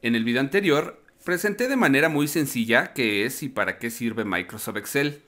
En el video anterior presenté de manera muy sencilla qué es y para qué sirve Microsoft Excel.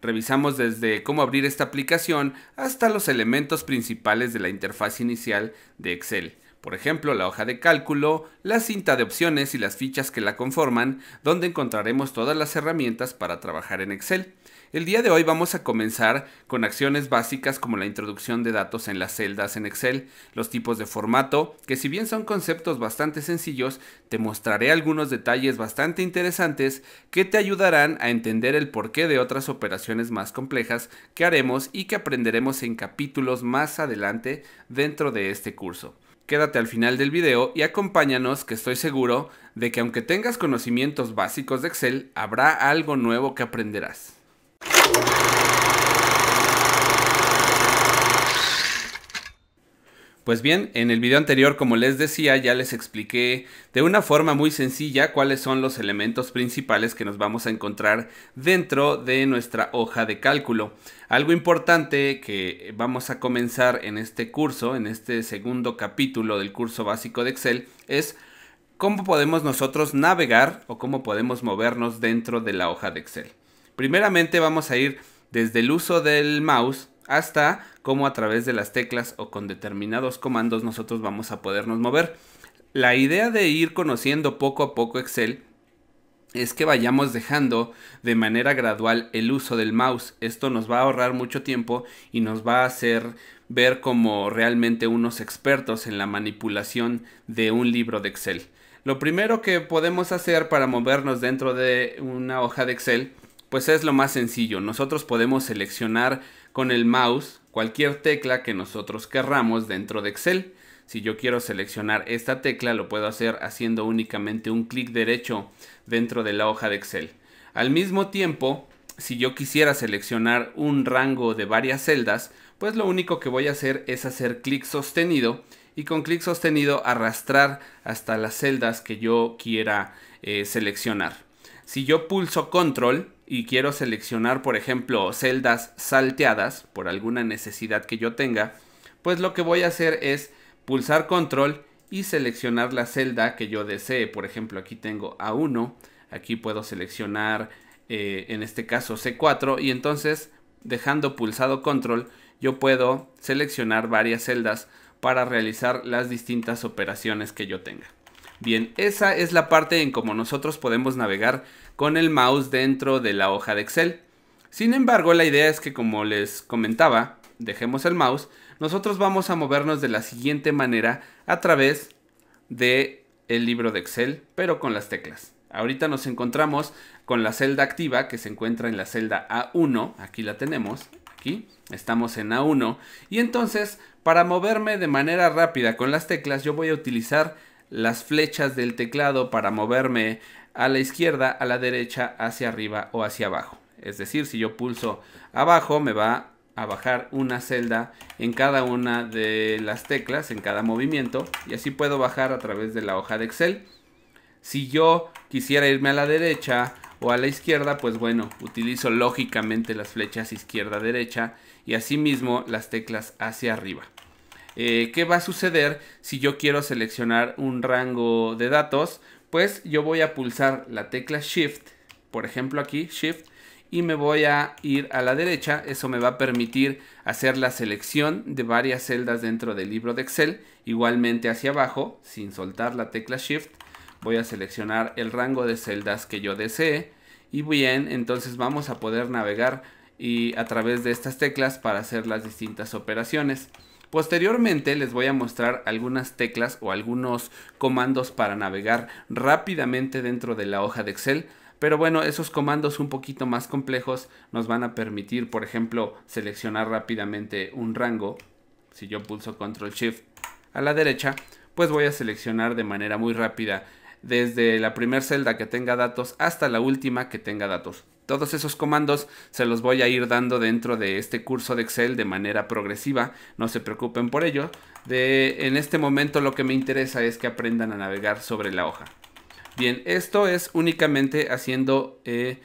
Revisamos desde cómo abrir esta aplicación hasta los elementos principales de la interfaz inicial de Excel. Por ejemplo, la hoja de cálculo, la cinta de opciones y las fichas que la conforman, donde encontraremos todas las herramientas para trabajar en Excel. El día de hoy vamos a comenzar con acciones básicas como la introducción de datos en las celdas en Excel, los tipos de formato, que si bien son conceptos bastante sencillos, te mostraré algunos detalles bastante interesantes que te ayudarán a entender el porqué de otras operaciones más complejas que haremos y que aprenderemos en capítulos más adelante dentro de este curso. Quédate al final del video y acompáñanos que estoy seguro de que aunque tengas conocimientos básicos de Excel, habrá algo nuevo que aprenderás. Pues bien, en el video anterior, como les decía, ya les expliqué de una forma muy sencilla cuáles son los elementos principales que nos vamos a encontrar dentro de nuestra hoja de cálculo. Algo importante que vamos a comenzar en este curso, en este segundo capítulo del curso básico de Excel, es cómo podemos nosotros navegar o cómo podemos movernos dentro de la hoja de Excel. Primeramente vamos a ir desde el uso del mouse hasta cómo a través de las teclas o con determinados comandos nosotros vamos a podernos mover. La idea de ir conociendo poco a poco Excel es que vayamos dejando de manera gradual el uso del mouse. Esto nos va a ahorrar mucho tiempo y nos va a hacer ver como realmente unos expertos en la manipulación de un libro de Excel. Lo primero que podemos hacer para movernos dentro de una hoja de Excel pues es lo más sencillo. Nosotros podemos seleccionar con el mouse cualquier tecla que nosotros querramos dentro de Excel. Si yo quiero seleccionar esta tecla, lo puedo hacer haciendo únicamente un clic derecho dentro de la hoja de Excel. Al mismo tiempo, si yo quisiera seleccionar un rango de varias celdas, pues lo único que voy a hacer es hacer clic sostenido y con clic sostenido arrastrar hasta las celdas que yo quiera eh, seleccionar. Si yo pulso control, y quiero seleccionar, por ejemplo, celdas salteadas por alguna necesidad que yo tenga, pues lo que voy a hacer es pulsar control y seleccionar la celda que yo desee. Por ejemplo, aquí tengo A1, aquí puedo seleccionar eh, en este caso C4 y entonces dejando pulsado control yo puedo seleccionar varias celdas para realizar las distintas operaciones que yo tenga. Bien, esa es la parte en cómo nosotros podemos navegar con el mouse dentro de la hoja de Excel. Sin embargo, la idea es que como les comentaba, dejemos el mouse, nosotros vamos a movernos de la siguiente manera a través de el libro de Excel, pero con las teclas. Ahorita nos encontramos con la celda activa que se encuentra en la celda A1, aquí la tenemos, aquí estamos en A1 y entonces para moverme de manera rápida con las teclas yo voy a utilizar las flechas del teclado para moverme a la izquierda, a la derecha, hacia arriba o hacia abajo. Es decir, si yo pulso abajo me va a bajar una celda en cada una de las teclas, en cada movimiento, y así puedo bajar a través de la hoja de Excel. Si yo quisiera irme a la derecha o a la izquierda, pues bueno, utilizo lógicamente las flechas izquierda-derecha y asimismo las teclas hacia arriba. Eh, ¿qué va a suceder si yo quiero seleccionar un rango de datos? Pues yo voy a pulsar la tecla Shift, por ejemplo aquí, Shift, y me voy a ir a la derecha. Eso me va a permitir hacer la selección de varias celdas dentro del libro de Excel. Igualmente hacia abajo, sin soltar la tecla Shift, voy a seleccionar el rango de celdas que yo desee. Y bien, entonces vamos a poder navegar y a través de estas teclas para hacer las distintas operaciones. Posteriormente les voy a mostrar algunas teclas o algunos comandos para navegar rápidamente dentro de la hoja de Excel. Pero bueno, esos comandos un poquito más complejos nos van a permitir, por ejemplo, seleccionar rápidamente un rango. Si yo pulso Control Shift a la derecha, pues voy a seleccionar de manera muy rápida desde la primera celda que tenga datos hasta la última que tenga datos. Todos esos comandos se los voy a ir dando dentro de este curso de Excel de manera progresiva, no se preocupen por ello. De, en este momento lo que me interesa es que aprendan a navegar sobre la hoja. Bien, esto es únicamente haciendo eh,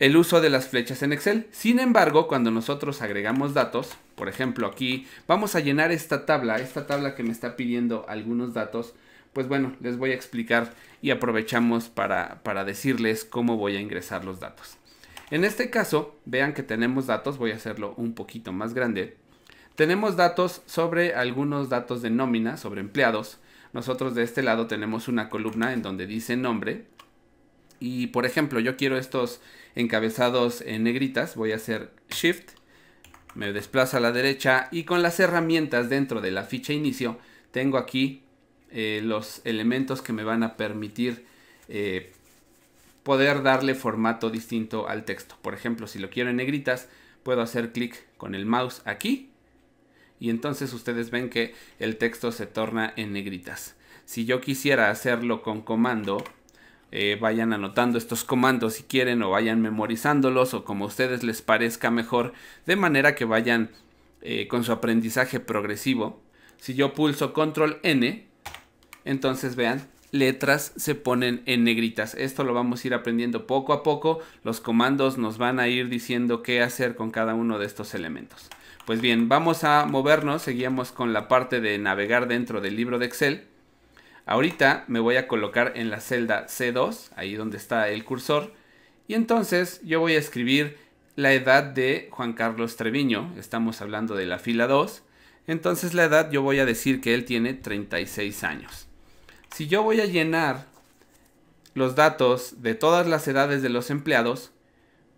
el uso de las flechas en Excel. Sin embargo, cuando nosotros agregamos datos, por ejemplo aquí, vamos a llenar esta tabla, esta tabla que me está pidiendo algunos datos, pues bueno, les voy a explicar y aprovechamos para, decirles cómo voy a ingresar los datos. En este caso, vean que tenemos datos, voy a hacerlo un poquito más grande. Tenemos datos sobre algunos datos de nómina, sobre empleados. Nosotros de este lado tenemos una columna en donde dice nombre. Y por ejemplo, yo quiero estos encabezados en negritas. Voy a hacer Shift, me desplazo a la derecha y con las herramientas dentro de la ficha inicio, tengo aquí eh, los elementos que me van a permitir eh, poder darle formato distinto al texto. Por ejemplo, si lo quiero en negritas, puedo hacer clic con el mouse aquí y entonces ustedes ven que el texto se torna en negritas. Si yo quisiera hacerlo con comando, eh, vayan anotando estos comandos si quieren o vayan memorizándolos o como a ustedes les parezca mejor, de manera que vayan con su aprendizaje progresivo. Si yo pulso control N, entonces vean, letras se ponen en negritas. Esto lo vamos a ir aprendiendo poco a poco. Los comandos nos van a ir diciendo qué hacer con cada uno de estos elementos. Pues bien, vamos a movernos. Seguíamos con la parte de navegar dentro del libro de Excel. Ahorita me voy a colocar en la celda C2, ahí donde está el cursor. Y entonces yo voy a escribir la edad de Juan Carlos Treviño. Estamos hablando de la fila 2. Entonces la edad yo voy a decir que él tiene 36 años. Si yo voy a llenar los datos de todas las edades de los empleados,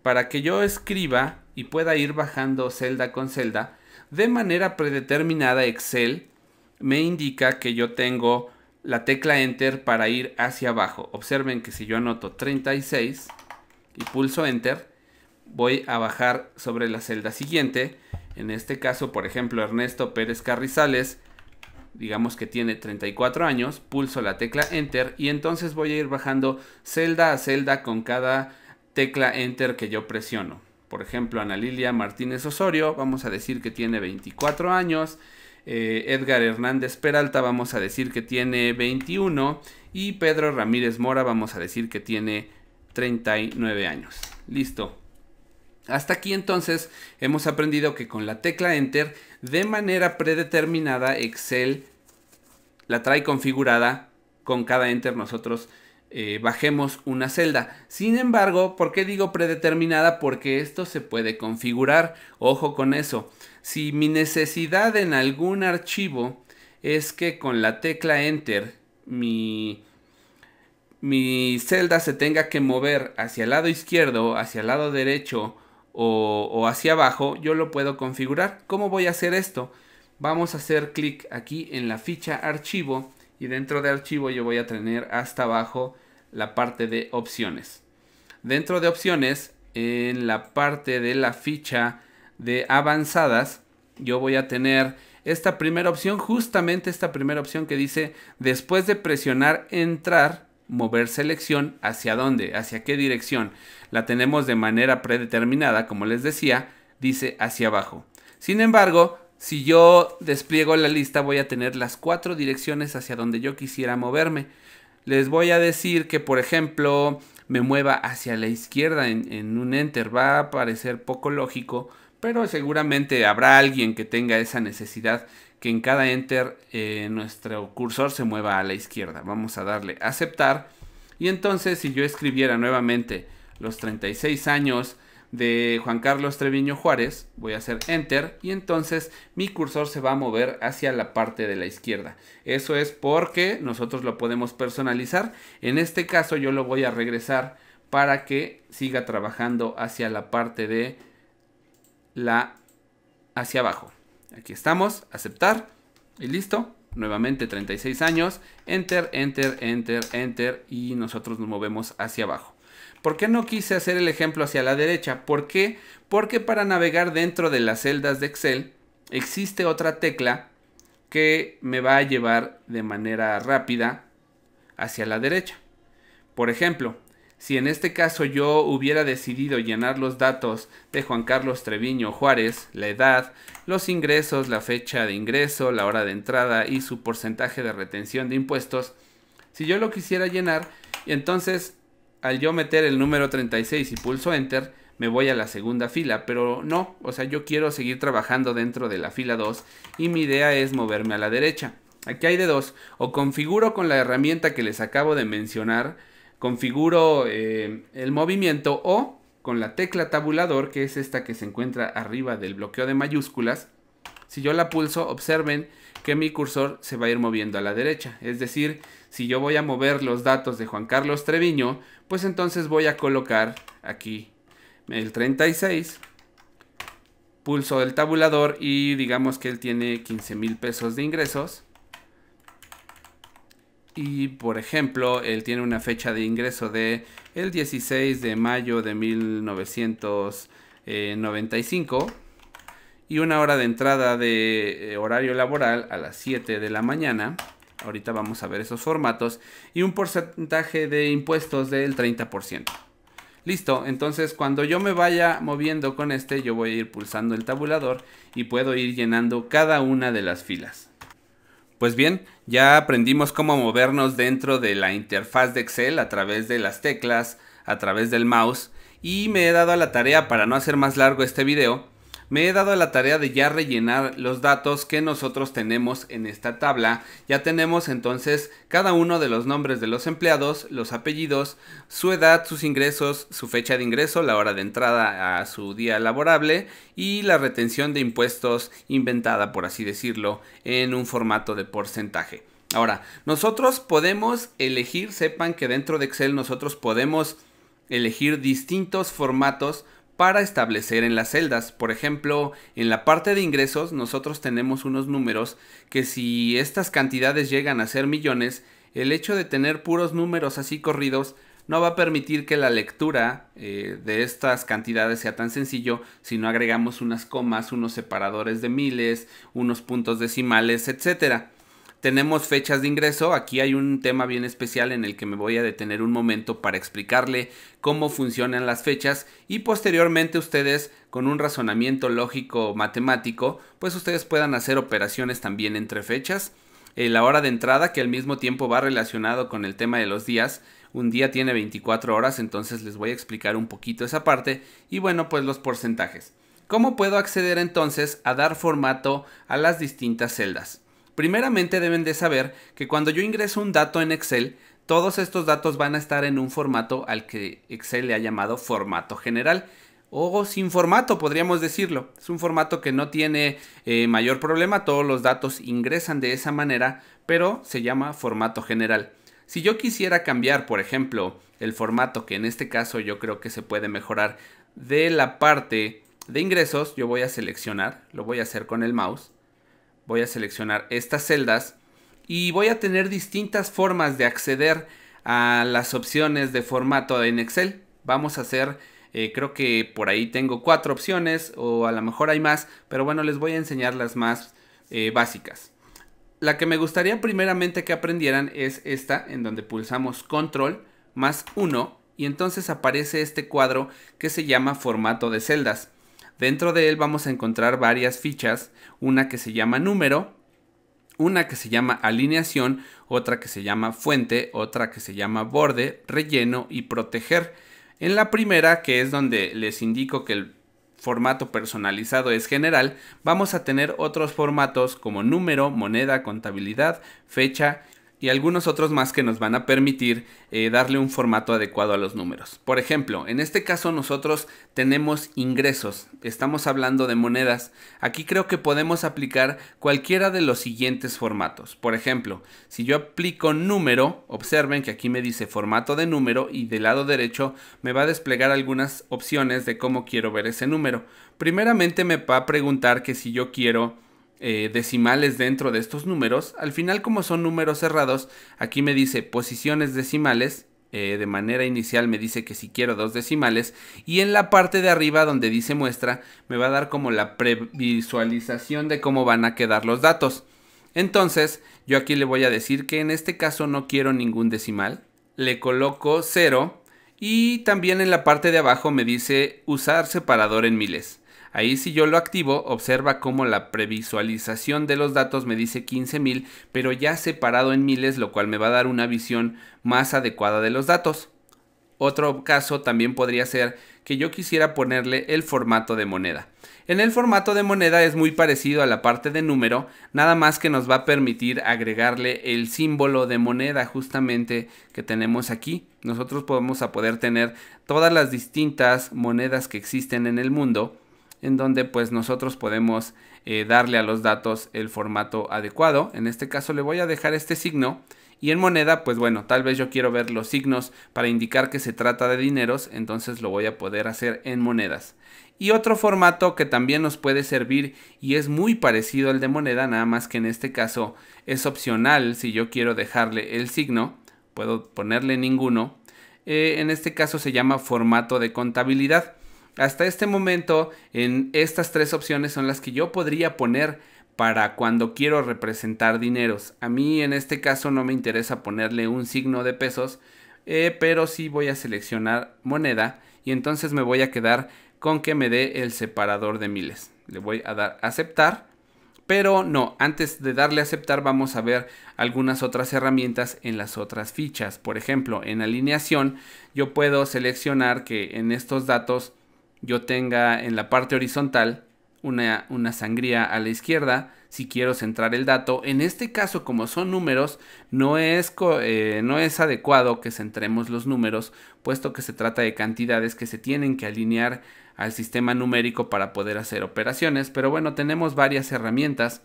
para que yo escriba y pueda ir bajando celda con celda, de manera predeterminada Excel me indica que yo tengo la tecla Enter para ir hacia abajo. Observen que si yo anoto 36 y pulso Enter, voy a bajar sobre la celda siguiente. En este caso, por ejemplo, Ernesto Pérez Carrizales digamos que tiene 34 años, pulso la tecla Enter y entonces voy a ir bajando celda a celda con cada tecla Enter que yo presiono. Por ejemplo, Ana Lilia Martínez Osorio, vamos a decir que tiene 24 años. Eh, Edgar Hernández Peralta, vamos a decir que tiene 21. Y Pedro Ramírez Mora, vamos a decir que tiene 39 años. Listo, hasta aquí entonces hemos aprendido que con la tecla Enter de manera predeterminada Excel la trae configurada con cada Enter nosotros eh, bajemos una celda. Sin embargo, ¿por qué digo predeterminada? Porque esto se puede configurar. Ojo con eso. Si mi necesidad en algún archivo es que con la tecla Enter mi, mi celda se tenga que mover hacia el lado izquierdo, hacia el lado derecho o, hacia abajo, yo lo puedo configurar. ¿Cómo voy a hacer esto? Vamos a hacer clic aquí en la ficha archivo y dentro de archivo yo voy a tener hasta abajo la parte de opciones. Dentro de opciones, en la parte de la ficha de avanzadas, yo voy a tener esta primera opción, justamente esta primera opción que dice después de presionar entrar, mover selección hacia dónde, hacia qué dirección. La tenemos de manera predeterminada, como les decía, dice hacia abajo. Sin embargo, si yo despliego la lista voy a tener las cuatro direcciones hacia donde yo quisiera moverme. Les voy a decir que, por ejemplo, me mueva hacia la izquierda en, un enter. Va a parecer poco lógico, pero seguramente habrá alguien que tenga esa necesidad que en cada enter eh, nuestro cursor se mueva a la izquierda. Vamos a darle aceptar. Y entonces si yo escribiera nuevamente los 36 años de Juan Carlos Treviño Juárez, voy a hacer enter y entonces mi cursor se va a mover hacia la parte de la izquierda. Eso es porque nosotros lo podemos personalizar. En este caso yo lo voy a regresar para que siga trabajando hacia la parte de la hacia abajo. Aquí estamos, aceptar y listo. Nuevamente 36 años, enter, enter, enter, enter y nosotros nos movemos hacia abajo. ¿Por qué no quise hacer el ejemplo hacia la derecha? ¿Por qué? Porque para navegar dentro de las celdas de Excel existe otra tecla que me va a llevar de manera rápida hacia la derecha. Por ejemplo, si en este caso yo hubiera decidido llenar los datos de Juan Carlos Treviño Juárez, la edad, los ingresos, la fecha de ingreso, la hora de entrada y su porcentaje de retención de impuestos, si yo lo quisiera llenar, entonces al yo meter el número 36 y pulso enter, me voy a la segunda fila, pero no, o sea, yo quiero seguir trabajando dentro de la fila 2 y mi idea es moverme a la derecha. Aquí hay de dos, o configuro con la herramienta que les acabo de mencionar, configuro eh, el movimiento o con la tecla tabulador, que es esta que se encuentra arriba del bloqueo de mayúsculas, si yo la pulso, observen que mi cursor se va a ir moviendo a la derecha. Es decir, si yo voy a mover los datos de Juan Carlos Treviño, pues entonces voy a colocar aquí el 36, pulso el tabulador y digamos que él tiene 15 mil pesos de ingresos. Y por ejemplo, él tiene una fecha de ingreso de el 16 de mayo de 1995 eh, y una hora de entrada de eh, horario laboral a las 7 de la mañana. Ahorita vamos a ver esos formatos y un porcentaje de impuestos del 30%. Listo, entonces cuando yo me vaya moviendo con este, yo voy a ir pulsando el tabulador y puedo ir llenando cada una de las filas. Pues bien, ya aprendimos cómo movernos dentro de la interfaz de Excel a través de las teclas, a través del mouse y me he dado a la tarea para no hacer más largo este video me he dado la tarea de ya rellenar los datos que nosotros tenemos en esta tabla. Ya tenemos entonces cada uno de los nombres de los empleados, los apellidos, su edad, sus ingresos, su fecha de ingreso, la hora de entrada a su día laborable y la retención de impuestos inventada, por así decirlo, en un formato de porcentaje. Ahora, nosotros podemos elegir, sepan que dentro de Excel nosotros podemos elegir distintos formatos para establecer en las celdas. Por ejemplo, en la parte de ingresos nosotros tenemos unos números que si estas cantidades llegan a ser millones, el hecho de tener puros números así corridos no va a permitir que la lectura eh, de estas cantidades sea tan sencillo si no agregamos unas comas, unos separadores de miles, unos puntos decimales, etcétera. Tenemos fechas de ingreso, aquí hay un tema bien especial en el que me voy a detener un momento para explicarle cómo funcionan las fechas y posteriormente ustedes con un razonamiento lógico matemático, pues ustedes puedan hacer operaciones también entre fechas. Eh, la hora de entrada que al mismo tiempo va relacionado con el tema de los días, un día tiene 24 horas, entonces les voy a explicar un poquito esa parte y bueno, pues los porcentajes. ¿Cómo puedo acceder entonces a dar formato a las distintas celdas? Primeramente deben de saber que cuando yo ingreso un dato en Excel, todos estos datos van a estar en un formato al que Excel le ha llamado formato general o sin formato, podríamos decirlo. Es un formato que no tiene eh, mayor problema, todos los datos ingresan de esa manera, pero se llama formato general. Si yo quisiera cambiar, por ejemplo, el formato que en este caso yo creo que se puede mejorar de la parte de ingresos, yo voy a seleccionar, lo voy a hacer con el mouse, Voy a seleccionar estas celdas y voy a tener distintas formas de acceder a las opciones de formato en Excel. Vamos a hacer, eh, creo que por ahí tengo cuatro opciones o a lo mejor hay más, pero bueno, les voy a enseñar las más eh, básicas. La que me gustaría primeramente que aprendieran es esta, en donde pulsamos control más 1 y entonces aparece este cuadro que se llama formato de celdas. Dentro de él vamos a encontrar varias fichas, una que se llama número, una que se llama alineación, otra que se llama fuente, otra que se llama borde, relleno y proteger. En la primera, que es donde les indico que el formato personalizado es general, vamos a tener otros formatos como número, moneda, contabilidad, fecha, y algunos otros más que nos van a permitir eh, darle un formato adecuado a los números. Por ejemplo, en este caso nosotros tenemos ingresos, estamos hablando de monedas. Aquí creo que podemos aplicar cualquiera de los siguientes formatos. Por ejemplo, si yo aplico número, observen que aquí me dice formato de número y del lado derecho me va a desplegar algunas opciones de cómo quiero ver ese número. Primeramente me va a preguntar que si yo quiero eh, decimales dentro de estos números, al final como son números cerrados, aquí me dice posiciones decimales, eh, de manera inicial me dice que si quiero dos decimales y en la parte de arriba donde dice muestra me va a dar como la previsualización de cómo van a quedar los datos. Entonces yo aquí le voy a decir que en este caso no quiero ningún decimal, le coloco 0 y también en la parte de abajo me dice usar separador en miles. Ahí si yo lo activo, observa cómo la previsualización de los datos me dice 15.000, pero ya separado en miles, lo cual me va a dar una visión más adecuada de los datos. Otro caso también podría ser que yo quisiera ponerle el formato de moneda. En el formato de moneda es muy parecido a la parte de número, nada más que nos va a permitir agregarle el símbolo de moneda justamente que tenemos aquí. Nosotros podemos a poder tener todas las distintas monedas que existen en el mundo en donde pues nosotros podemos eh, darle a los datos el formato adecuado. En este caso le voy a dejar este signo y en moneda pues bueno, tal vez yo quiero ver los signos para indicar que se trata de dineros, entonces lo voy a poder hacer en monedas. Y otro formato que también nos puede servir y es muy parecido al de moneda, nada más que en este caso es opcional si yo quiero dejarle el signo, puedo ponerle ninguno. Eh, en este caso se llama formato de contabilidad. Hasta este momento, en estas tres opciones son las que yo podría poner para cuando quiero representar dineros. A mí en este caso no me interesa ponerle un signo de pesos, eh, pero sí voy a seleccionar moneda y entonces me voy a quedar con que me dé el separador de miles. Le voy a dar aceptar, pero no, antes de darle aceptar vamos a ver algunas otras herramientas en las otras fichas. Por ejemplo, en alineación yo puedo seleccionar que en estos datos yo tenga en la parte horizontal una, sangría a la izquierda, si quiero centrar el dato. En este caso, como son números, no es, eh, no es adecuado que centremos los números, puesto que se trata de cantidades que se tienen que alinear al sistema numérico para poder hacer operaciones. Pero bueno, tenemos varias herramientas,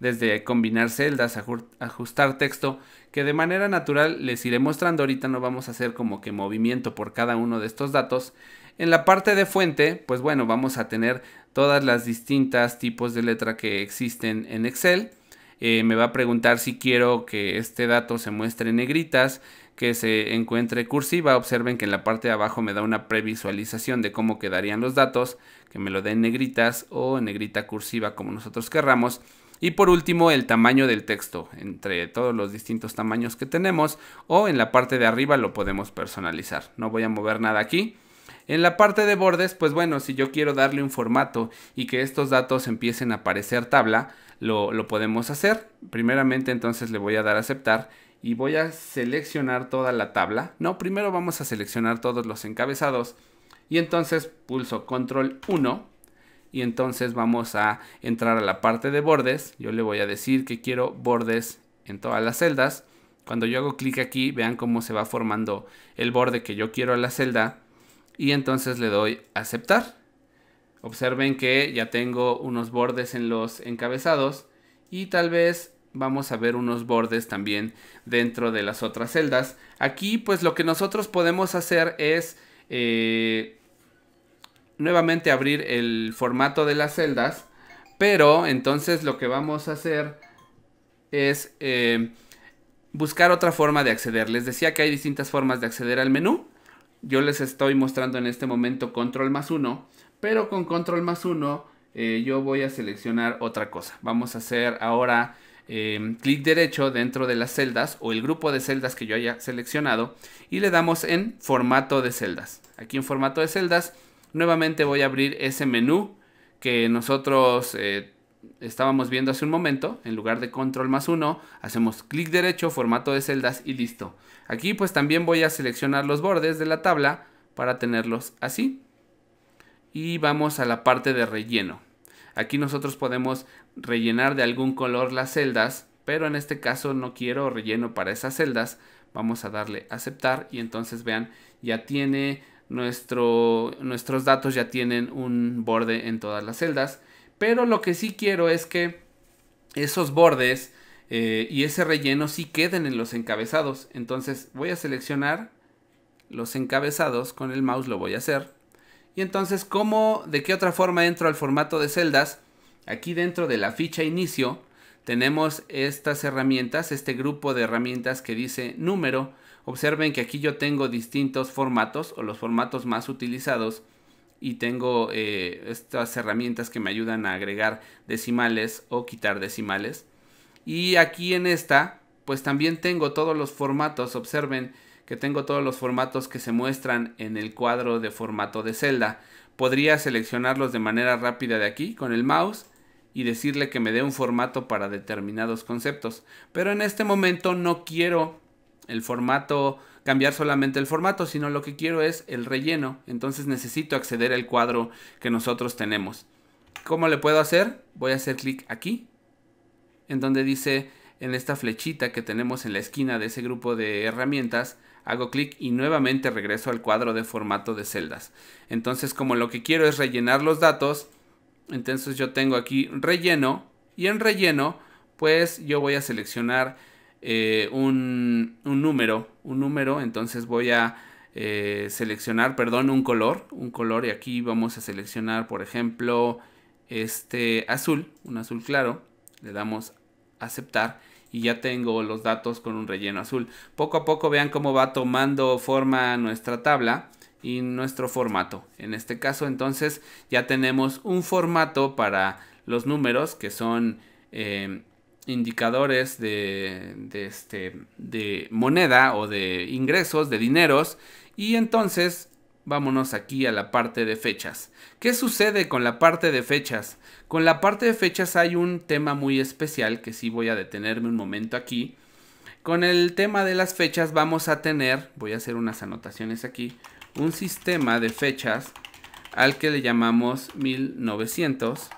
desde combinar celdas, ajustar texto, que de manera natural les iré mostrando. Ahorita no vamos a hacer como que movimiento por cada uno de estos datos. En la parte de fuente, pues bueno, vamos a tener todas las distintas tipos de letra que existen en Excel. Eh, me va a preguntar si quiero que este dato se muestre en negritas, que se encuentre cursiva. Observen que en la parte de abajo me da una previsualización de cómo quedarían los datos, que me lo den negritas o negrita cursiva como nosotros querramos. Y por último, el tamaño del texto, entre todos los distintos tamaños que tenemos, o en la parte de arriba lo podemos personalizar. No voy a mover nada aquí. En la parte de bordes, pues bueno, si yo quiero darle un formato y que estos datos empiecen a aparecer tabla, lo, lo podemos hacer. Primeramente entonces le voy a dar a aceptar y voy a seleccionar toda la tabla. No, primero vamos a seleccionar todos los encabezados y entonces pulso control 1 y entonces vamos a entrar a la parte de bordes. Yo le voy a decir que quiero bordes en todas las celdas. Cuando yo hago clic aquí, vean cómo se va formando el borde que yo quiero a la celda y entonces le doy aceptar. Observen que ya tengo unos bordes en los encabezados y tal vez vamos a ver unos bordes también dentro de las otras celdas. Aquí pues lo que nosotros podemos hacer es eh, nuevamente abrir el formato de las celdas, pero entonces lo que vamos a hacer es eh, buscar otra forma de acceder. Les decía que hay distintas formas de acceder al menú yo les estoy mostrando en este momento control más 1, pero con control más 1 eh, yo voy a seleccionar otra cosa. Vamos a hacer ahora em, clic derecho dentro de las celdas o el grupo de celdas que yo haya seleccionado y le damos en formato de celdas. Aquí en formato de celdas nuevamente voy a abrir ese menú que nosotros eh, estábamos viendo hace un momento, en lugar de control más 1, hacemos clic derecho, formato de celdas y listo. Aquí pues también voy a seleccionar los bordes de la tabla para tenerlos así. Y vamos a la parte de relleno. Aquí nosotros podemos rellenar de algún color las celdas, pero en este caso no quiero relleno para esas celdas. Vamos a darle aceptar y entonces vean, ya tiene nuestro, nuestros datos, ya tienen un borde en todas las celdas pero lo que sí quiero es que esos bordes eh, y ese relleno sí queden en los encabezados. Entonces voy a seleccionar los encabezados con el mouse, lo voy a hacer. Y entonces, ¿cómo, de qué otra forma entro al formato de celdas? Aquí dentro de la ficha inicio tenemos estas herramientas, este grupo de herramientas que dice número. Observen que aquí yo tengo distintos formatos o los formatos más utilizados y tengo eh, estas herramientas que me ayudan a agregar decimales o quitar decimales. Y aquí en esta, pues también tengo todos los formatos, observen que tengo todos los formatos que se muestran en el cuadro de formato de celda. Podría seleccionarlos de manera rápida de aquí con el mouse y decirle que me dé un formato para determinados conceptos. Pero en este momento no quiero el formato, cambiar solamente el formato, sino lo que quiero es el relleno. Entonces necesito acceder al cuadro que nosotros tenemos. ¿Cómo le puedo hacer? Voy a hacer clic aquí, en donde dice en esta flechita que tenemos en la esquina de ese grupo de herramientas, hago clic y nuevamente regreso al cuadro de formato de celdas. Entonces como lo que quiero es rellenar los datos, entonces yo tengo aquí relleno y en relleno pues yo voy a seleccionar eh, un, número, un número, entonces voy a eh, seleccionar, perdón, un color, un color y aquí vamos a seleccionar, por ejemplo, este azul, un azul claro, le damos aceptar y ya tengo los datos con un relleno azul. Poco a poco vean cómo va tomando forma nuestra tabla y nuestro formato. En este caso entonces ya tenemos un formato para los números que son eh, indicadores de, este, de moneda o de ingresos, de dineros. Y entonces vámonos aquí a la parte de fechas. ¿Qué sucede con la parte de fechas? Con la parte de fechas hay un tema muy especial que sí voy a detenerme un momento aquí. Con el tema de las fechas vamos a tener, voy a hacer unas anotaciones aquí, un sistema de fechas al que le llamamos 1900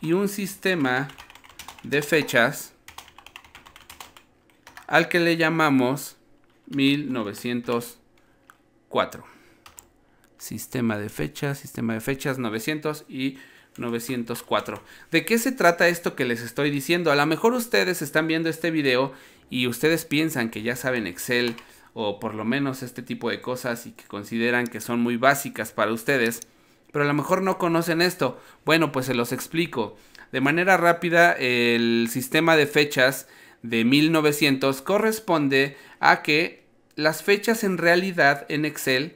y un sistema de fechas al que le llamamos 1904. Sistema de fechas, sistema de fechas 900 y 904. ¿De qué se trata esto que les estoy diciendo? A lo mejor ustedes están viendo este video y ustedes piensan que ya saben Excel o por lo menos este tipo de cosas y que consideran que son muy básicas para ustedes, pero a lo mejor no conocen esto. Bueno, pues se los explico. De manera rápida, el sistema de fechas de 1900 corresponde a que las fechas en realidad en Excel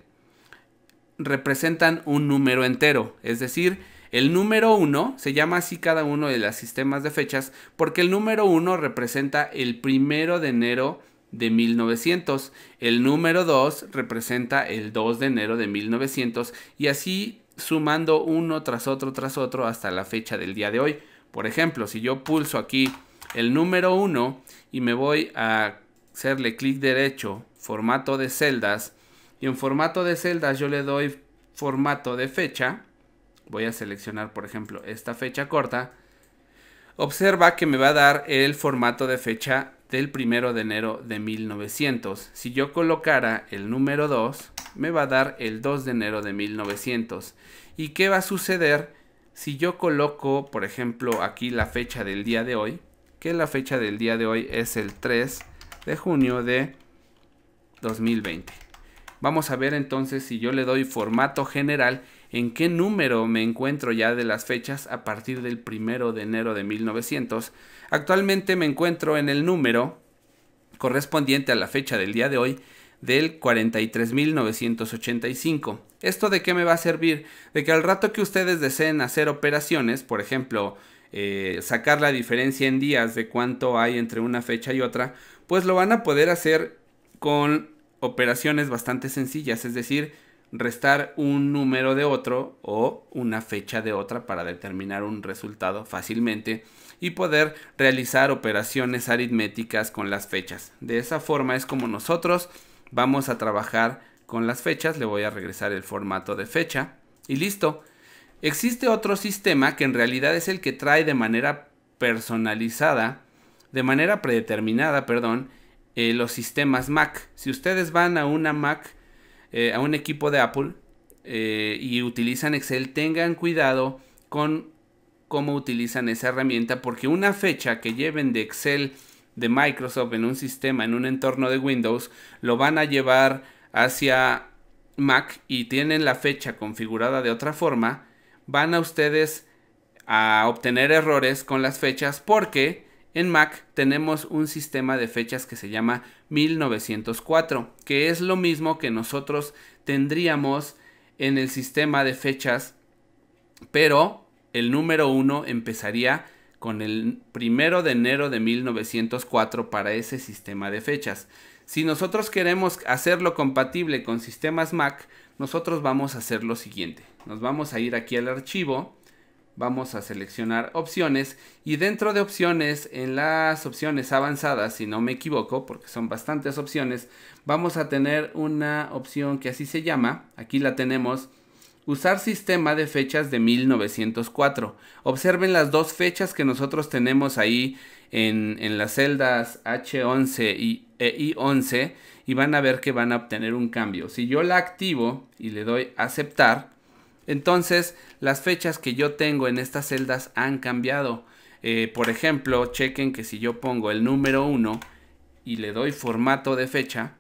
representan un número entero, es decir, el número 1 se llama así cada uno de los sistemas de fechas porque el número 1 representa el primero de enero de 1900, el número 2 representa el 2 de enero de 1900 y así sumando uno tras otro tras otro hasta la fecha del día de hoy. Por ejemplo, si yo pulso aquí el número 1 y me voy a hacerle clic derecho, formato de celdas, y en formato de celdas yo le doy formato de fecha, voy a seleccionar por ejemplo esta fecha corta, observa que me va a dar el formato de fecha del primero de enero de 1900. Si yo colocara el número 2, me va a dar el 2 de enero de 1900. ¿Y qué va a suceder si yo coloco, por ejemplo, aquí la fecha del día de hoy? Que la fecha del día de hoy es el 3 de junio de 2020. Vamos a ver entonces si yo le doy formato general en qué número me encuentro ya de las fechas a partir del primero de enero de 1900. Actualmente me encuentro en el número correspondiente a la fecha del día de hoy del 43.985. ¿Esto de qué me va a servir? De que al rato que ustedes deseen hacer operaciones, por ejemplo, eh, sacar la diferencia en días de cuánto hay entre una fecha y otra, pues lo van a poder hacer con operaciones bastante sencillas, es decir, restar un número de otro o una fecha de otra para determinar un resultado fácilmente y poder realizar operaciones aritméticas con las fechas. De esa forma es como nosotros vamos a trabajar con las fechas. Le voy a regresar el formato de fecha y listo. Existe otro sistema que en realidad es el que trae de manera personalizada, de manera predeterminada, perdón, eh, los sistemas Mac. Si ustedes van a una Mac eh, a un equipo de Apple eh, y utilizan Excel, tengan cuidado con cómo utilizan esa herramienta, porque una fecha que lleven de Excel de Microsoft en un sistema, en un entorno de Windows, lo van a llevar hacia Mac y tienen la fecha configurada de otra forma, van a ustedes a obtener errores con las fechas porque en Mac tenemos un sistema de fechas que se llama 1904, que es lo mismo que nosotros tendríamos en el sistema de fechas, pero el número 1 empezaría con el primero de enero de 1904 para ese sistema de fechas. Si nosotros queremos hacerlo compatible con sistemas Mac, nosotros vamos a hacer lo siguiente. Nos vamos a ir aquí al archivo vamos a seleccionar opciones y dentro de opciones, en las opciones avanzadas, si no me equivoco, porque son bastantes opciones, vamos a tener una opción que así se llama, aquí la tenemos, usar sistema de fechas de 1904. Observen las dos fechas que nosotros tenemos ahí en, las celdas H11 y e I11 y van a ver que van a obtener un cambio. Si yo la activo y le doy aceptar, entonces, las fechas que yo tengo en estas celdas han cambiado. Eh, por ejemplo, chequen que si yo pongo el número 1 y le doy formato de fecha,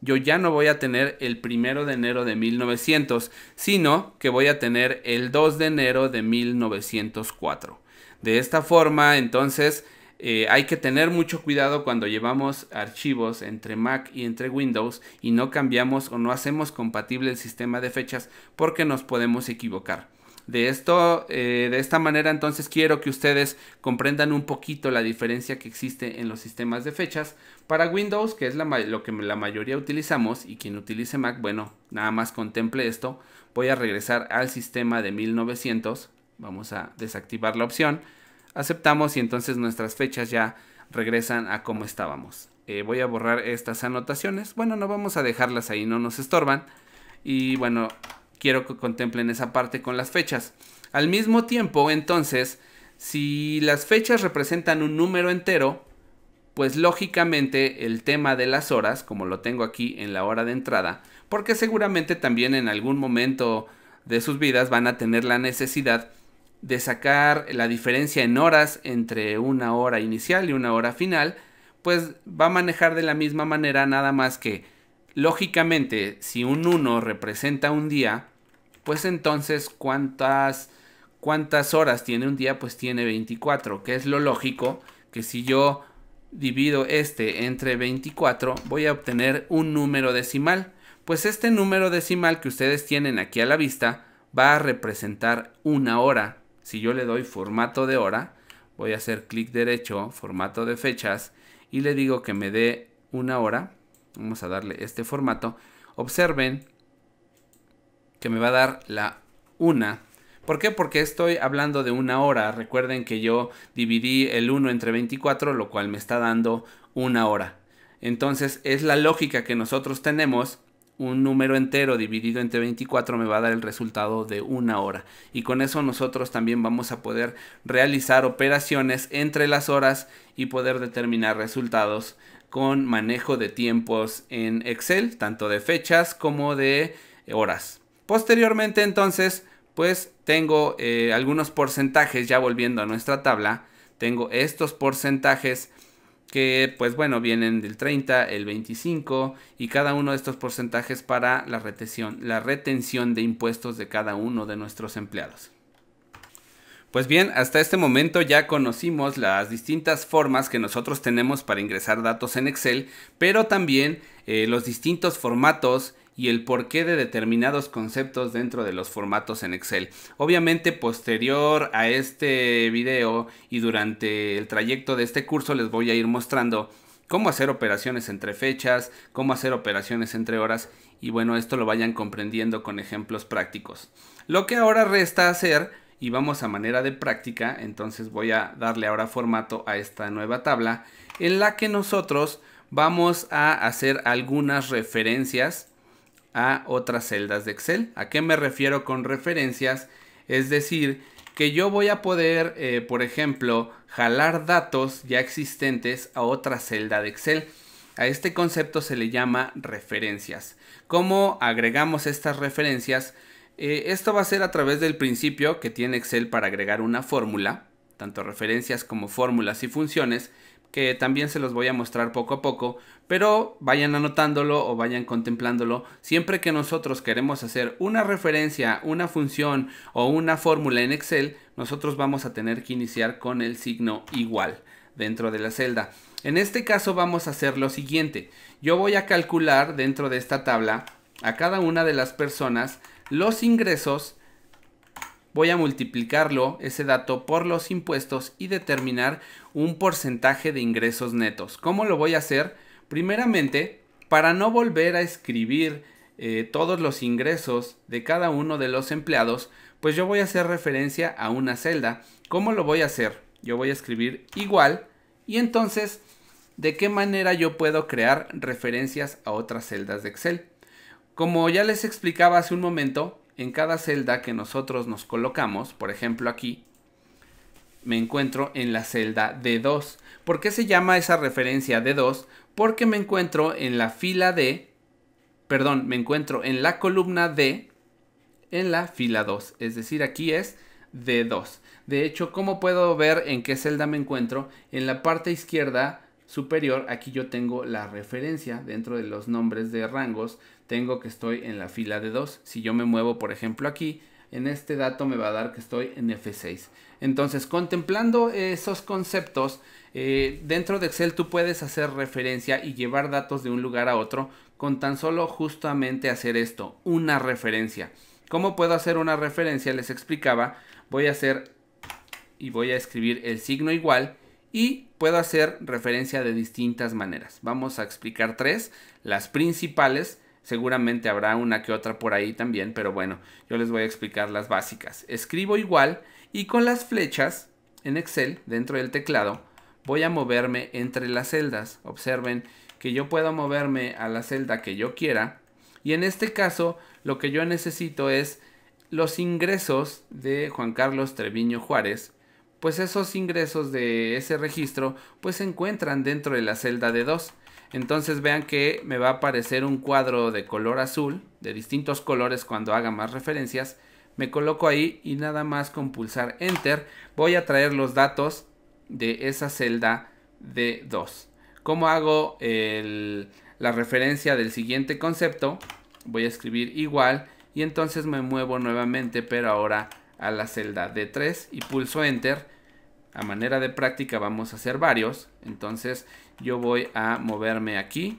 yo ya no voy a tener el primero de enero de 1900, sino que voy a tener el 2 de enero de 1904. De esta forma, entonces, eh, hay que tener mucho cuidado cuando llevamos archivos entre Mac y entre Windows y no cambiamos o no hacemos compatible el sistema de fechas porque nos podemos equivocar. De esto, eh, de esta manera, entonces quiero que ustedes comprendan un poquito la diferencia que existe en los sistemas de fechas. Para Windows, que es lo que la mayoría utilizamos, y quien utilice Mac, bueno, nada más contemple esto. Voy a regresar al sistema de 1900. Vamos a desactivar la opción aceptamos y entonces nuestras fechas ya regresan a como estábamos. Eh, voy a borrar estas anotaciones. Bueno, no vamos a dejarlas ahí, no nos estorban. Y bueno, quiero que contemplen esa parte con las fechas. Al mismo tiempo, entonces, si las fechas representan un número entero, pues lógicamente el tema de las horas, como lo tengo aquí en la hora de entrada, porque seguramente también en algún momento de sus vidas van a tener la necesidad de sacar la diferencia en horas entre una hora inicial y una hora final, pues va a manejar de la misma manera nada más que lógicamente si un 1 representa un día, pues entonces cuántas cuántas horas tiene un día, pues tiene 24, que es lo lógico, que si yo divido este entre 24, voy a obtener un número decimal. Pues este número decimal que ustedes tienen aquí a la vista va a representar una hora si yo le doy formato de hora, voy a hacer clic derecho, formato de fechas, y le digo que me dé una hora. Vamos a darle este formato. Observen que me va a dar la una. ¿Por qué? Porque estoy hablando de una hora. Recuerden que yo dividí el 1 entre 24, lo cual me está dando una hora. Entonces es la lógica que nosotros tenemos un número entero dividido entre 24 me va a dar el resultado de una hora. Y con eso nosotros también vamos a poder realizar operaciones entre las horas y poder determinar resultados con manejo de tiempos en Excel, tanto de fechas como de horas. Posteriormente entonces, pues tengo eh, algunos porcentajes, ya volviendo a nuestra tabla, tengo estos porcentajes que pues bueno, vienen del 30, el 25 y cada uno de estos porcentajes para la retención, la retención de impuestos de cada uno de nuestros empleados. Pues bien, hasta este momento ya conocimos las distintas formas que nosotros tenemos para ingresar datos en Excel, pero también eh, los distintos formatos y el porqué de determinados conceptos dentro de los formatos en Excel. Obviamente posterior a este video y durante el trayecto de este curso les voy a ir mostrando cómo hacer operaciones entre fechas, cómo hacer operaciones entre horas y bueno, esto lo vayan comprendiendo con ejemplos prácticos. Lo que ahora resta hacer y vamos a manera de práctica, entonces voy a darle ahora formato a esta nueva tabla en la que nosotros vamos a hacer algunas referencias a otras celdas de Excel. ¿A qué me refiero con referencias? Es decir, que yo voy a poder, eh, por ejemplo, jalar datos ya existentes a otra celda de Excel. A este concepto se le llama referencias. ¿Cómo agregamos estas referencias? Eh, esto va a ser a través del principio que tiene Excel para agregar una fórmula, tanto referencias como fórmulas y funciones, que también se los voy a mostrar poco a poco, pero vayan anotándolo o vayan contemplándolo. Siempre que nosotros queremos hacer una referencia, una función o una fórmula en Excel, nosotros vamos a tener que iniciar con el signo igual dentro de la celda. En este caso vamos a hacer lo siguiente. Yo voy a calcular dentro de esta tabla a cada una de las personas los ingresos voy a multiplicarlo, ese dato, por los impuestos y determinar un porcentaje de ingresos netos. ¿Cómo lo voy a hacer? Primeramente, para no volver a escribir eh, todos los ingresos de cada uno de los empleados, pues yo voy a hacer referencia a una celda. ¿Cómo lo voy a hacer? Yo voy a escribir igual y entonces, ¿de qué manera yo puedo crear referencias a otras celdas de Excel? Como ya les explicaba hace un momento, en cada celda que nosotros nos colocamos, por ejemplo aquí, me encuentro en la celda D2. ¿Por qué se llama esa referencia D2? Porque me encuentro en la fila D, perdón, me encuentro en la columna D en la fila 2. Es decir, aquí es D2. De hecho, ¿cómo puedo ver en qué celda me encuentro? En la parte izquierda superior, aquí yo tengo la referencia dentro de los nombres de rangos. Tengo que estoy en la fila d 2. Si yo me muevo, por ejemplo, aquí, en este dato me va a dar que estoy en F6. Entonces, contemplando esos conceptos, eh, dentro de Excel tú puedes hacer referencia y llevar datos de un lugar a otro con tan solo justamente hacer esto, una referencia. ¿Cómo puedo hacer una referencia? Les explicaba, voy a hacer y voy a escribir el signo igual y puedo hacer referencia de distintas maneras. Vamos a explicar tres, las principales, Seguramente habrá una que otra por ahí también, pero bueno, yo les voy a explicar las básicas. Escribo igual y con las flechas en Excel, dentro del teclado, voy a moverme entre las celdas. Observen que yo puedo moverme a la celda que yo quiera. Y en este caso, lo que yo necesito es los ingresos de Juan Carlos Treviño Juárez, pues esos ingresos de ese registro pues se encuentran dentro de la celda de 2. Entonces vean que me va a aparecer un cuadro de color azul, de distintos colores cuando haga más referencias. Me coloco ahí y nada más con pulsar Enter voy a traer los datos de esa celda d 2. ¿Cómo hago la referencia del siguiente concepto? Voy a escribir igual y entonces me muevo nuevamente pero ahora a la celda d 3 y pulso Enter. A manera de práctica vamos a hacer varios. Entonces yo voy a moverme aquí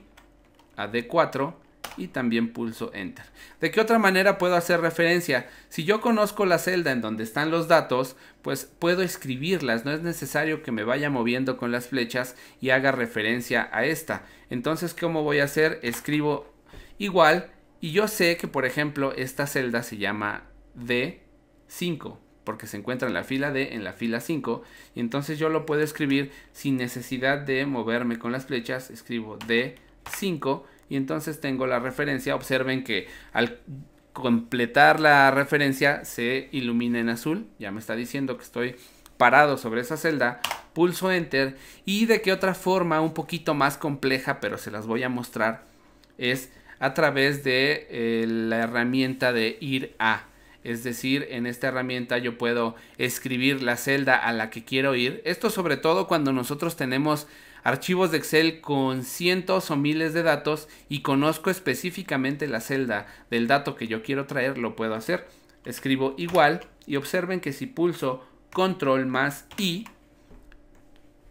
a D4 y también pulso Enter. ¿De qué otra manera puedo hacer referencia? Si yo conozco la celda en donde están los datos, pues puedo escribirlas, no es necesario que me vaya moviendo con las flechas y haga referencia a esta. Entonces, ¿cómo voy a hacer? Escribo igual y yo sé que, por ejemplo, esta celda se llama D5 porque se encuentra en la fila D, en la fila 5, y entonces yo lo puedo escribir sin necesidad de moverme con las flechas, escribo D5 y entonces tengo la referencia, observen que al completar la referencia se ilumina en azul, ya me está diciendo que estoy parado sobre esa celda, pulso enter y de qué otra forma un poquito más compleja, pero se las voy a mostrar, es a través de eh, la herramienta de ir a es decir, en esta herramienta yo puedo escribir la celda a la que quiero ir. Esto sobre todo cuando nosotros tenemos archivos de Excel con cientos o miles de datos y conozco específicamente la celda del dato que yo quiero traer, lo puedo hacer. Escribo igual y observen que si pulso control más I,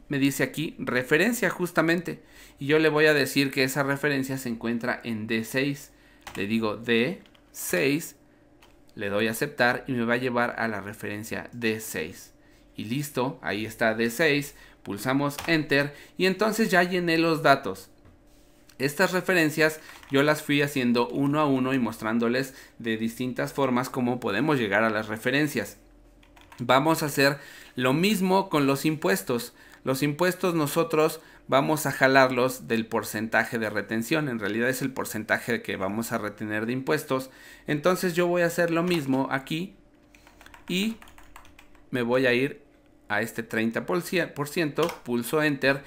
me dice aquí referencia justamente. Y yo le voy a decir que esa referencia se encuentra en D6. Le digo D6 le doy a aceptar y me va a llevar a la referencia D6. Y listo, ahí está D6, pulsamos enter y entonces ya llené los datos. Estas referencias yo las fui haciendo uno a uno y mostrándoles de distintas formas cómo podemos llegar a las referencias. Vamos a hacer lo mismo con los impuestos. Los impuestos nosotros vamos a jalarlos del porcentaje de retención. En realidad es el porcentaje que vamos a retener de impuestos. Entonces yo voy a hacer lo mismo aquí y me voy a ir a este 30%, pulso enter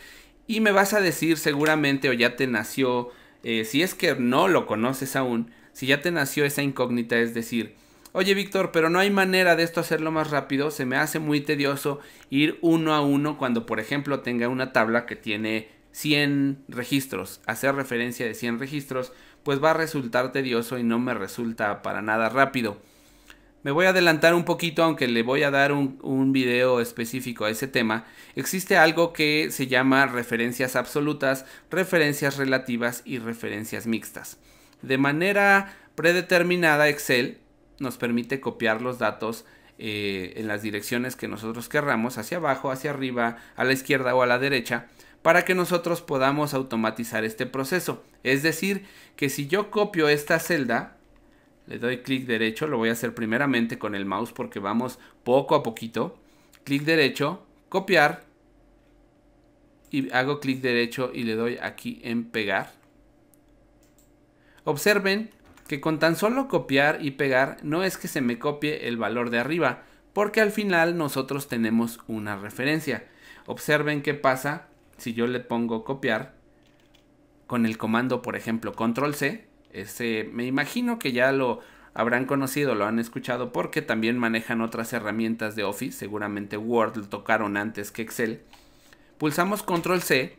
y me vas a decir seguramente o ya te nació, eh, si es que no lo conoces aún, si ya te nació esa incógnita, es decir, Oye Víctor, pero no hay manera de esto hacerlo más rápido. Se me hace muy tedioso ir uno a uno cuando, por ejemplo, tenga una tabla que tiene 100 registros. Hacer referencia de 100 registros, pues va a resultar tedioso y no me resulta para nada rápido. Me voy a adelantar un poquito, aunque le voy a dar un, un, video específico a ese tema. Existe algo que se llama referencias absolutas, referencias relativas y referencias mixtas. De manera predeterminada, Excel nos permite copiar los datos eh, en las direcciones que nosotros querramos, hacia abajo, hacia arriba, a la izquierda o a la derecha, para que nosotros podamos automatizar este proceso. Es decir, que si yo copio esta celda, le doy clic derecho, lo voy a hacer primeramente con el mouse porque vamos poco a poquito, clic derecho, copiar, y hago clic derecho y le doy aquí en pegar. Observen que con tan solo copiar y pegar no es que se me copie el valor de arriba, porque al final nosotros tenemos una referencia. Observen qué pasa si yo le pongo copiar con el comando, por ejemplo, control C. Ese, me imagino que ya lo habrán conocido, lo han escuchado, porque también manejan otras herramientas de Office, seguramente Word lo tocaron antes que Excel. Pulsamos control C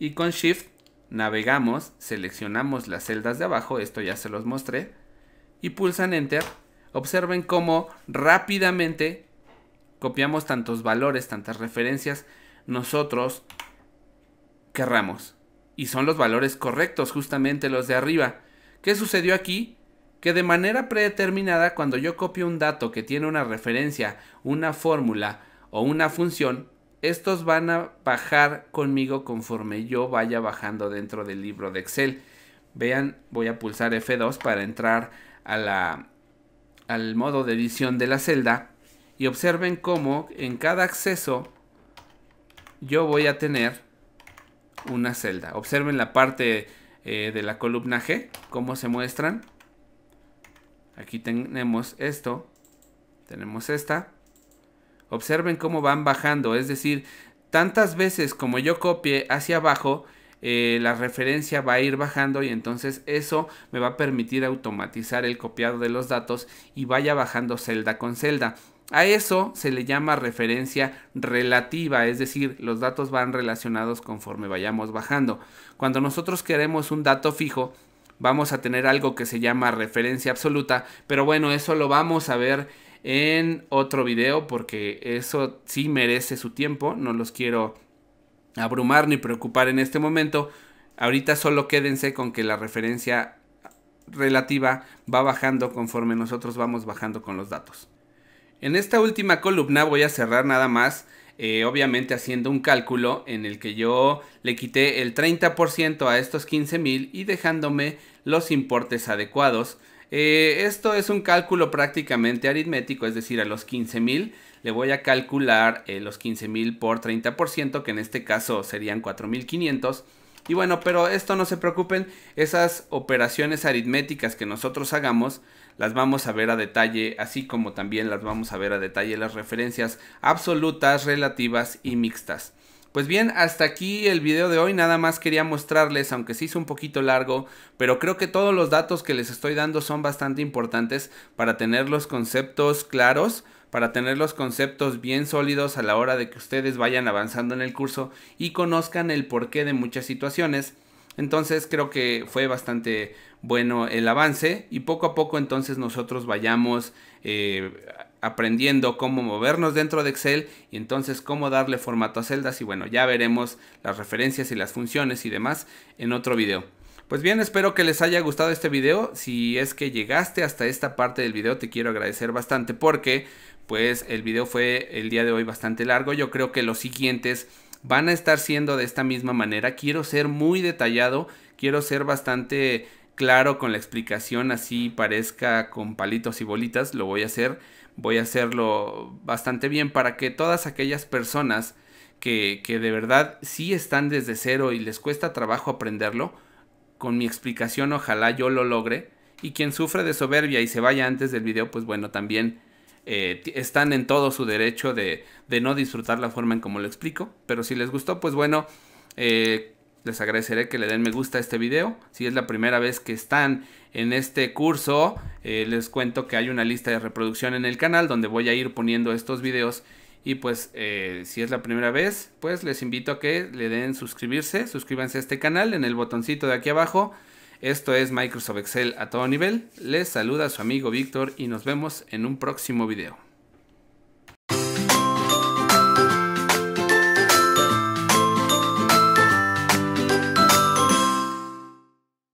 y con Shift navegamos, seleccionamos las celdas de abajo, esto ya se los mostré, y pulsan Enter, observen cómo rápidamente copiamos tantos valores, tantas referencias nosotros querramos. Y son los valores correctos, justamente los de arriba. ¿Qué sucedió aquí? Que de manera predeterminada, cuando yo copio un dato que tiene una referencia, una fórmula o una función, estos van a bajar conmigo conforme yo vaya bajando dentro del libro de Excel. Vean, voy a pulsar F2 para entrar al modo de edición de la celda. Y observen cómo en cada acceso yo voy a tener una celda. Observen la parte eh, de la columna G, cómo se muestran. Aquí tenemos esto, tenemos esta Observen cómo van bajando, es decir, tantas veces como yo copie hacia abajo, eh, la referencia va a ir bajando y entonces eso me va a permitir automatizar el copiado de los datos y vaya bajando celda con celda. A eso se le llama referencia relativa, es decir, los datos van relacionados conforme vayamos bajando. Cuando nosotros queremos un dato fijo, vamos a tener algo que se llama referencia absoluta, pero bueno, eso lo vamos a ver en otro video porque eso sí merece su tiempo. No los quiero abrumar ni preocupar en este momento. Ahorita solo quédense con que la referencia relativa va bajando conforme nosotros vamos bajando con los datos. En esta última columna voy a cerrar nada más, eh, obviamente haciendo un cálculo en el que yo le quité el 30% a estos 15.000 y dejándome los importes adecuados eh, esto es un cálculo prácticamente aritmético, es decir, a los 15.000 le voy a calcular eh, los 15.000 por 30%, que en este caso serían 4.500. Y bueno, pero esto no se preocupen, esas operaciones aritméticas que nosotros hagamos las vamos a ver a detalle, así como también las vamos a ver a detalle las referencias absolutas, relativas y mixtas. Pues bien, hasta aquí el video de hoy, nada más quería mostrarles, aunque se hizo un poquito largo, pero creo que todos los datos que les estoy dando son bastante importantes para tener los conceptos claros, para tener los conceptos bien sólidos a la hora de que ustedes vayan avanzando en el curso y conozcan el porqué de muchas situaciones. Entonces creo que fue bastante bueno el avance y poco a poco entonces nosotros vayamos... Eh, aprendiendo cómo movernos dentro de Excel y entonces cómo darle formato a celdas y bueno, ya veremos las referencias y las funciones y demás en otro video. Pues bien, espero que les haya gustado este video. Si es que llegaste hasta esta parte del video, te quiero agradecer bastante porque pues el video fue el día de hoy bastante largo. Yo creo que los siguientes van a estar siendo de esta misma manera. Quiero ser muy detallado, quiero ser bastante claro con la explicación, así parezca con palitos y bolitas, lo voy a hacer voy a hacerlo bastante bien para que todas aquellas personas que, de verdad sí están desde cero y les cuesta trabajo aprenderlo, con mi explicación ojalá yo lo logre. Y quien sufre de soberbia y se vaya antes del video, pues bueno, también eh, están en todo su derecho de, no disfrutar la forma en como lo explico. Pero si les gustó, pues bueno, eh, les agradeceré que le den me gusta a este video. Si es la primera vez que están en este curso, eh, les cuento que hay una lista de reproducción en el canal donde voy a ir poniendo estos videos. Y pues eh, si es la primera vez, pues les invito a que le den suscribirse, suscríbanse a este canal en el botoncito de aquí abajo. Esto es Microsoft Excel a todo nivel. Les saluda su amigo Víctor y nos vemos en un próximo video.